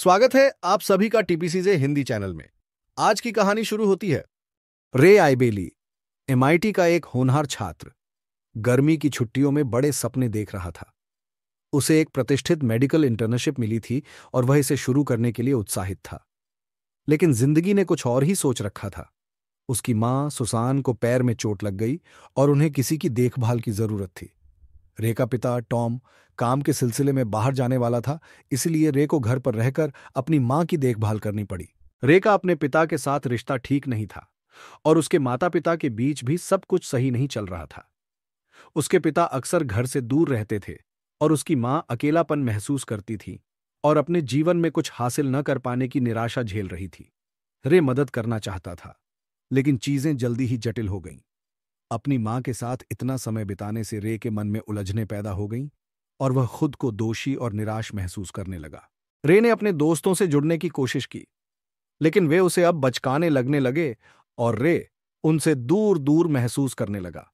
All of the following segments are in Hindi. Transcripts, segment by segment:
स्वागत है आप सभी का टीपीसीजे हिंदी चैनल में आज की कहानी शुरू होती है रे आईबेली एमआईटी का एक होनहार छात्र गर्मी की छुट्टियों में बड़े सपने देख रहा था उसे एक प्रतिष्ठित मेडिकल इंटर्नशिप मिली थी और वह इसे शुरू करने के लिए उत्साहित था लेकिन जिंदगी ने कुछ और ही सोच रखा था उसकी मां सुसान को पैर में चोट लग गई और उन्हें किसी की देखभाल की जरूरत थी रे का पिता टॉम काम के सिलसिले में बाहर जाने वाला था इसलिए रे को घर पर रहकर अपनी मां की देखभाल करनी पड़ी रे का अपने पिता के साथ रिश्ता ठीक नहीं था और उसके माता पिता के बीच भी सब कुछ सही नहीं चल रहा था उसके पिता अक्सर घर से दूर रहते थे और उसकी मां अकेलापन महसूस करती थी और अपने जीवन में कुछ हासिल न कर पाने की निराशा झेल रही थी रे मदद करना चाहता था लेकिन चीजें जल्दी ही जटिल हो गईं अपनी मां के साथ इतना समय बिताने से रे के मन में उलझने पैदा हो गईं और वह खुद को दोषी और निराश महसूस करने लगा रे ने अपने दोस्तों से जुड़ने की कोशिश की लेकिन वे उसे अब बचकाने लगने लगे और रे उनसे दूर दूर महसूस करने लगा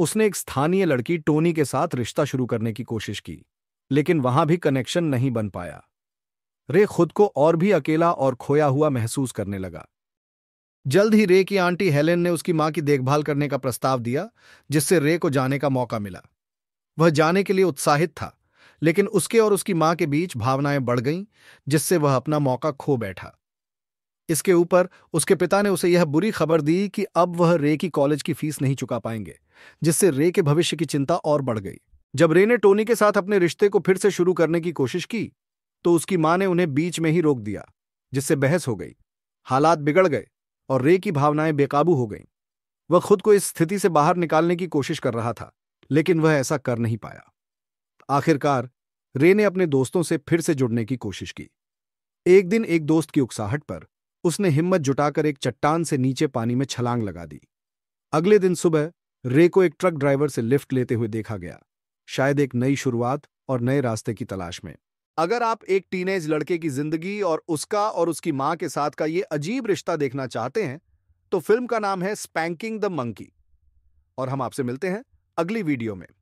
उसने एक स्थानीय लड़की टोनी के साथ रिश्ता शुरू करने की कोशिश की लेकिन वहां भी कनेक्शन नहीं बन पाया रे खुद को और भी अकेला और खोया हुआ महसूस करने लगा जल्द ही रे की आंटी हेलेन ने उसकी मां की देखभाल करने का प्रस्ताव दिया जिससे रे को जाने का मौका मिला वह जाने के लिए उत्साहित था लेकिन उसके और उसकी मां के बीच भावनाएं बढ़ गईं जिससे वह अपना मौका खो बैठा इसके ऊपर उसके पिता ने उसे यह बुरी खबर दी कि अब वह रे की कॉलेज की फीस नहीं चुका पाएंगे जिससे रे के भविष्य की चिंता और बढ़ गई जब रे ने टोनी के साथ अपने रिश्ते को फिर से शुरू करने की कोशिश की तो उसकी मां ने उन्हें बीच में ही रोक दिया जिससे बहस हो गई हालात बिगड़ गए और रे की भावनाएं बेकाबू हो गईं वह खुद को इस स्थिति से बाहर निकालने की कोशिश कर रहा था लेकिन वह ऐसा कर नहीं पाया आखिरकार रे ने अपने दोस्तों से फिर से जुड़ने की कोशिश की एक दिन एक दोस्त की उकसाहट पर उसने हिम्मत जुटाकर एक चट्टान से नीचे पानी में छलांग लगा दी अगले दिन सुबह रे को एक ट्रक ड्राइवर से लिफ्ट लेते हुए देखा गया शायद एक नई शुरुआत और नए रास्ते की तलाश में अगर आप एक टीनेज लड़के की जिंदगी और उसका और उसकी मां के साथ का ये अजीब रिश्ता देखना चाहते हैं तो फिल्म का नाम है स्पैंकिंग द मंकी और हम आपसे मिलते हैं अगली वीडियो में